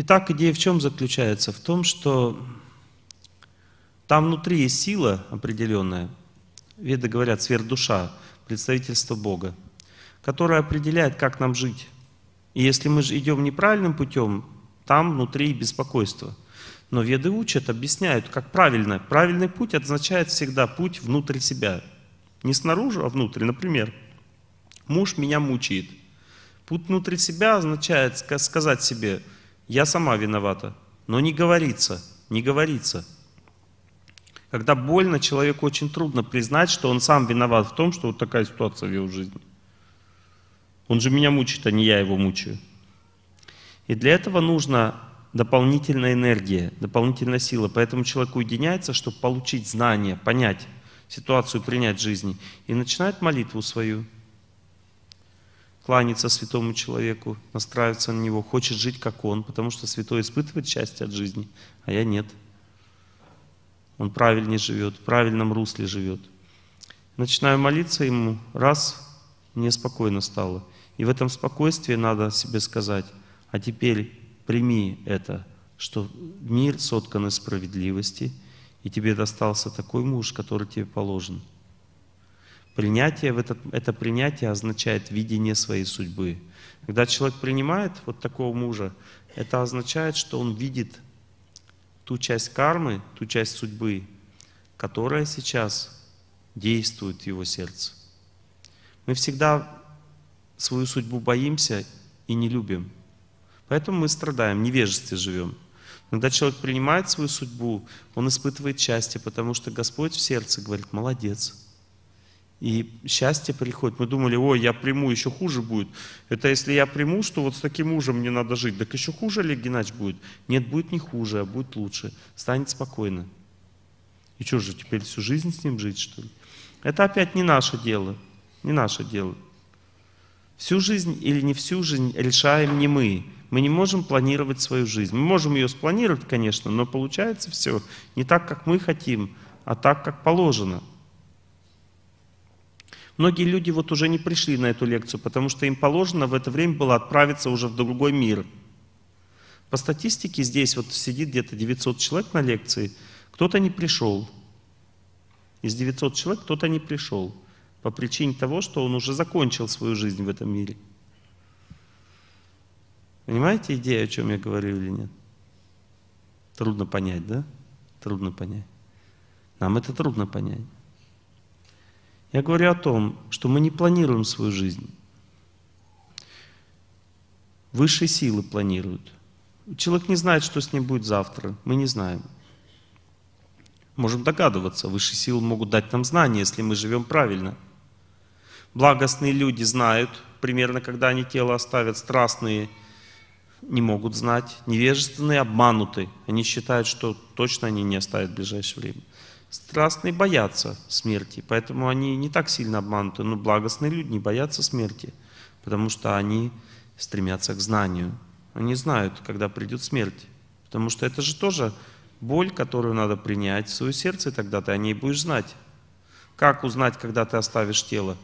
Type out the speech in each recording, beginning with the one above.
Итак, идея в чем заключается? В том, что там внутри есть сила определенная, веды говорят, сверхдуша, представительство Бога, которая определяет, как нам жить. И если мы же идем неправильным путем, там внутри беспокойство. Но веды учат, объясняют, как правильно. Правильный путь означает всегда путь внутрь себя. Не снаружи, а внутрь. Например, муж меня мучает. Путь внутрь себя означает сказать себе – я сама виновата. Но не говорится, не говорится. Когда больно, человеку очень трудно признать, что он сам виноват в том, что вот такая ситуация в его жизни. Он же меня мучит, а не я его мучаю. И для этого нужна дополнительная энергия, дополнительная сила. Поэтому человек уединяется, чтобы получить знания, понять ситуацию, принять жизни. И начинает молитву свою – кланяется святому человеку, настраивается на него, хочет жить как он, потому что святой испытывает счастье от жизни, а я нет. Он правильнее живет, в правильном русле живет. Начинаю молиться ему, раз, мне спокойно стало. И в этом спокойствии надо себе сказать, а теперь прими это, что мир соткан из справедливости, и тебе достался такой муж, который тебе положен – Принятие, в этот, это принятие означает видение своей судьбы. Когда человек принимает вот такого мужа, это означает, что он видит ту часть кармы, ту часть судьбы, которая сейчас действует в его сердце. Мы всегда свою судьбу боимся и не любим. Поэтому мы страдаем, в невежестве живем. Когда человек принимает свою судьбу, он испытывает счастье, потому что Господь в сердце говорит, молодец, и счастье приходит. Мы думали, ой, я приму, еще хуже будет. Это если я приму, что вот с таким мужем мне надо жить, так еще хуже ли Геннадьевич будет? Нет, будет не хуже, а будет лучше. Станет спокойно. И что же, теперь всю жизнь с ним жить, что ли? Это опять не наше дело. Не наше дело. Всю жизнь или не всю жизнь решаем не мы. Мы не можем планировать свою жизнь. Мы можем ее спланировать, конечно, но получается все не так, как мы хотим, а так, как положено. Многие люди вот уже не пришли на эту лекцию, потому что им положено в это время было отправиться уже в другой мир. По статистике здесь вот сидит где-то 900 человек на лекции, кто-то не пришел. Из 900 человек кто-то не пришел по причине того, что он уже закончил свою жизнь в этом мире. Понимаете идею, о чем я говорю или нет? Трудно понять, да? Трудно понять. Нам это трудно понять. Я говорю о том, что мы не планируем свою жизнь. Высшие силы планируют. Человек не знает, что с ним будет завтра. Мы не знаем. Можем догадываться. Высшие силы могут дать нам знания, если мы живем правильно. Благостные люди знают, примерно когда они тело оставят, страстные не могут знать, невежественные обмануты. Они считают, что точно они не оставят в ближайшее время. Страстные боятся смерти, поэтому они не так сильно обмануты, но ну, благостные люди не боятся смерти, потому что они стремятся к знанию. Они знают, когда придет смерть, потому что это же тоже боль, которую надо принять в свое сердце, и тогда ты о ней будешь знать. Как узнать, когда ты оставишь тело?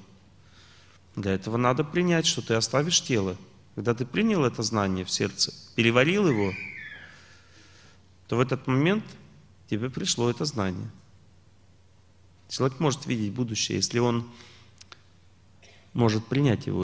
Для этого надо принять, что ты оставишь тело. Когда ты принял это знание в сердце, переварил его, то в этот момент тебе пришло это знание – Человек может видеть будущее, если он может принять его.